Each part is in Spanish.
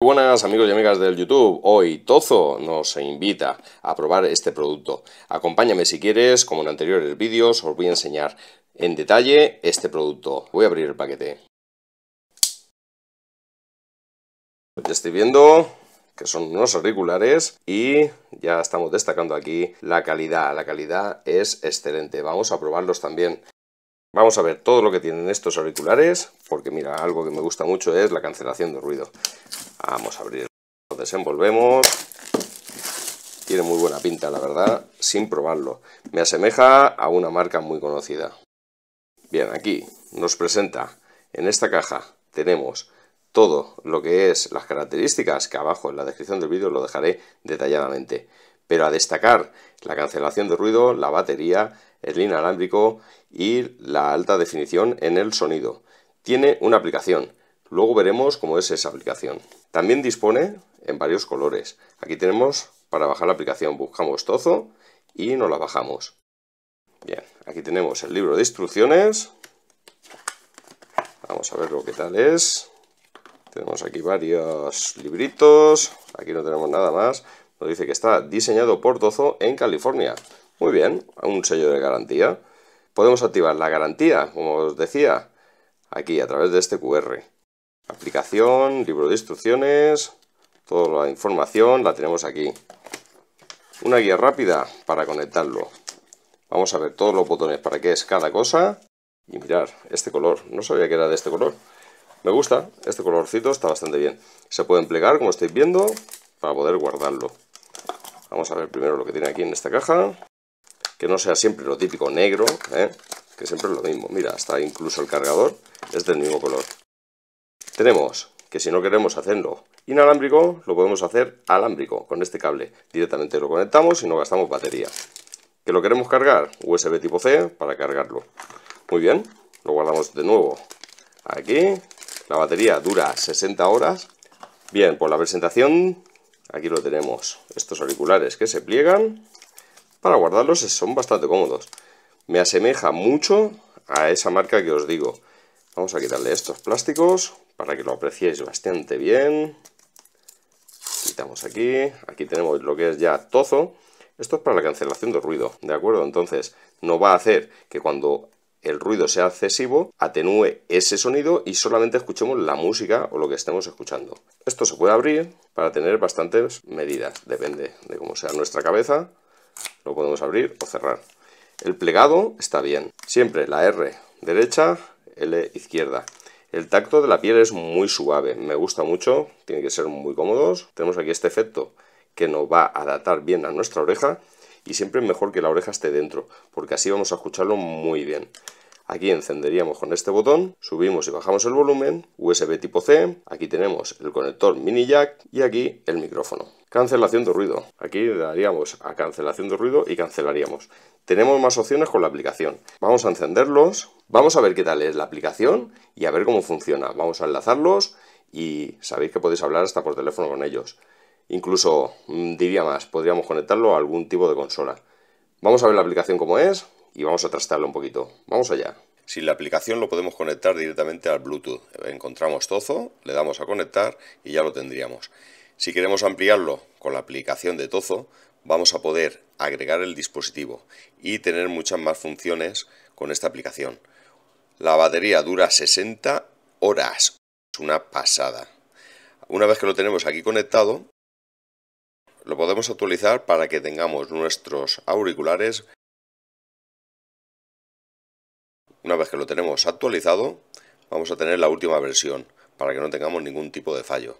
Buenas amigos y amigas del YouTube, hoy Tozo nos invita a probar este producto. Acompáñame si quieres, como en anteriores vídeos os voy a enseñar en detalle este producto. Voy a abrir el paquete. Ya estoy viendo que son unos auriculares y ya estamos destacando aquí la calidad. La calidad es excelente, vamos a probarlos también. Vamos a ver todo lo que tienen estos auriculares, porque mira, algo que me gusta mucho es la cancelación de ruido. Vamos a abrir, lo desenvolvemos. Tiene muy buena pinta, la verdad, sin probarlo. Me asemeja a una marca muy conocida. Bien, aquí nos presenta, en esta caja tenemos todo lo que es las características, que abajo en la descripción del vídeo lo dejaré detalladamente. Pero a destacar la cancelación de ruido, la batería, el inalámbrico y la alta definición en el sonido. Tiene una aplicación, Luego veremos cómo es esa aplicación. También dispone en varios colores. Aquí tenemos para bajar la aplicación, buscamos Tozo y nos la bajamos. Bien, aquí tenemos el libro de instrucciones. Vamos a ver lo que tal es. Tenemos aquí varios libritos. Aquí no tenemos nada más. Nos dice que está diseñado por Tozo en California. Muy bien, un sello de garantía. Podemos activar la garantía, como os decía, aquí a través de este QR aplicación, libro de instrucciones, toda la información la tenemos aquí. Una guía rápida para conectarlo. Vamos a ver todos los botones para qué es cada cosa. Y mirar, este color, no sabía que era de este color. Me gusta, este colorcito está bastante bien. Se puede plegar, como estáis viendo, para poder guardarlo. Vamos a ver primero lo que tiene aquí en esta caja. Que no sea siempre lo típico negro, ¿eh? que siempre es lo mismo. Mira, hasta incluso el cargador es del mismo color. Tenemos que si no queremos hacerlo inalámbrico, lo podemos hacer alámbrico con este cable. Directamente lo conectamos y no gastamos batería. Que lo queremos cargar USB tipo C para cargarlo. Muy bien, lo guardamos de nuevo aquí. La batería dura 60 horas. Bien, por la presentación, aquí lo tenemos. Estos auriculares que se pliegan para guardarlos son bastante cómodos. Me asemeja mucho a esa marca que os digo. Vamos a quitarle estos plásticos para que lo apreciéis bastante bien. Quitamos aquí, aquí tenemos lo que es ya tozo. Esto es para la cancelación de ruido, ¿de acuerdo? Entonces, no va a hacer que cuando el ruido sea excesivo, atenúe ese sonido y solamente escuchemos la música o lo que estemos escuchando. Esto se puede abrir para tener bastantes medidas, depende de cómo sea nuestra cabeza, lo podemos abrir o cerrar. El plegado está bien, siempre la R derecha, L izquierda. El tacto de la piel es muy suave, me gusta mucho, tiene que ser muy cómodos. Tenemos aquí este efecto que nos va a adaptar bien a nuestra oreja y siempre es mejor que la oreja esté dentro, porque así vamos a escucharlo muy bien. Aquí encenderíamos con este botón, subimos y bajamos el volumen, USB tipo C, aquí tenemos el conector mini jack y aquí el micrófono. Cancelación de ruido. Aquí daríamos a cancelación de ruido y cancelaríamos. Tenemos más opciones con la aplicación. Vamos a encenderlos, vamos a ver qué tal es la aplicación y a ver cómo funciona. Vamos a enlazarlos y sabéis que podéis hablar hasta por teléfono con ellos. Incluso mm, diría más, podríamos conectarlo a algún tipo de consola. Vamos a ver la aplicación cómo es, y vamos a trastarlo un poquito. Vamos allá. si la aplicación lo podemos conectar directamente al Bluetooth. Encontramos Tozo, le damos a conectar y ya lo tendríamos. Si queremos ampliarlo con la aplicación de Tozo, vamos a poder agregar el dispositivo y tener muchas más funciones con esta aplicación. La batería dura 60 horas, es una pasada. Una vez que lo tenemos aquí conectado, lo podemos actualizar para que tengamos nuestros auriculares una vez que lo tenemos actualizado, vamos a tener la última versión para que no tengamos ningún tipo de fallo.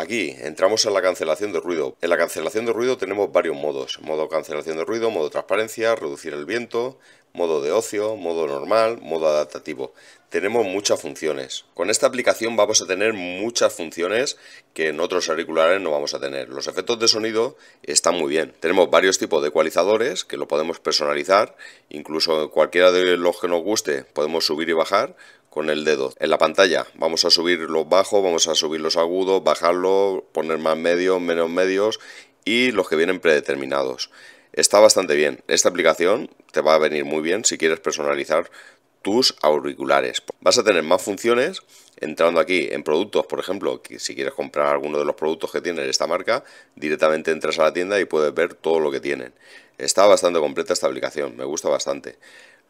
Aquí entramos en la cancelación de ruido. En la cancelación de ruido tenemos varios modos. Modo cancelación de ruido, modo transparencia, reducir el viento, modo de ocio, modo normal, modo adaptativo. Tenemos muchas funciones. Con esta aplicación vamos a tener muchas funciones que en otros auriculares no vamos a tener. Los efectos de sonido están muy bien. Tenemos varios tipos de ecualizadores que lo podemos personalizar. Incluso cualquiera de los que nos guste podemos subir y bajar con el dedo en la pantalla. Vamos a subir los bajos, vamos a subir los agudos, bajarlos, poner más medios, menos medios y los que vienen predeterminados. Está bastante bien. Esta aplicación te va a venir muy bien si quieres personalizar tus auriculares. Vas a tener más funciones entrando aquí en productos, por ejemplo, si quieres comprar alguno de los productos que tiene esta marca, directamente entras a la tienda y puedes ver todo lo que tienen. Está bastante completa esta aplicación, me gusta bastante.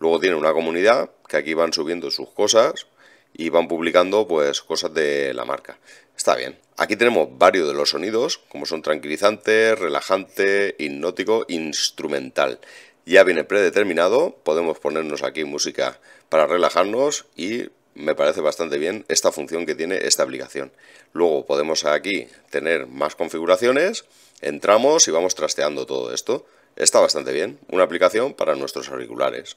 Luego tiene una comunidad que aquí van subiendo sus cosas y van publicando pues cosas de la marca. Está bien. Aquí tenemos varios de los sonidos, como son tranquilizante, relajante, hipnótico, instrumental. Ya viene predeterminado, podemos ponernos aquí música para relajarnos y me parece bastante bien esta función que tiene esta aplicación. Luego podemos aquí tener más configuraciones, entramos y vamos trasteando todo esto. Está bastante bien, una aplicación para nuestros auriculares.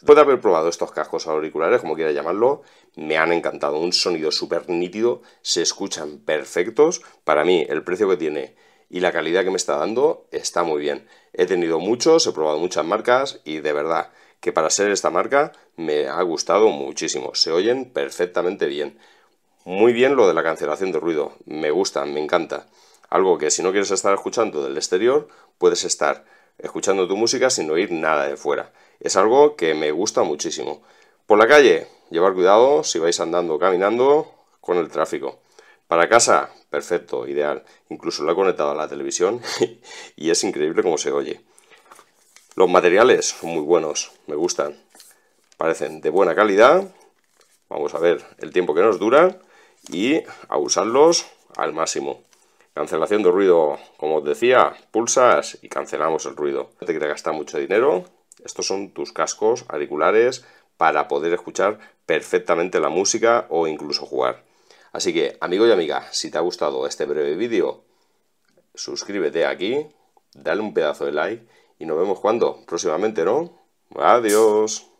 Después haber probado estos cascos auriculares, como quiera llamarlo, me han encantado. Un sonido súper nítido, se escuchan perfectos. Para mí, el precio que tiene y la calidad que me está dando está muy bien. He tenido muchos, he probado muchas marcas y de verdad que para ser esta marca me ha gustado muchísimo. Se oyen perfectamente bien. Muy bien lo de la cancelación de ruido. Me gusta, me encanta. Algo que si no quieres estar escuchando del exterior, puedes estar escuchando tu música sin oír nada de fuera. Es algo que me gusta muchísimo. Por la calle, llevar cuidado si vais andando o caminando con el tráfico. Para casa, perfecto, ideal. Incluso lo he conectado a la televisión y es increíble cómo se oye. Los materiales son muy buenos, me gustan. Parecen de buena calidad. Vamos a ver el tiempo que nos dura. y a usarlos al máximo. Cancelación de ruido, como os decía, pulsas y cancelamos el ruido. No te quieres gastar mucho dinero. Estos son tus cascos auriculares para poder escuchar perfectamente la música o incluso jugar. Así que, amigo y amiga, si te ha gustado este breve vídeo, suscríbete aquí, dale un pedazo de like y nos vemos cuando, próximamente, ¿no? Adiós.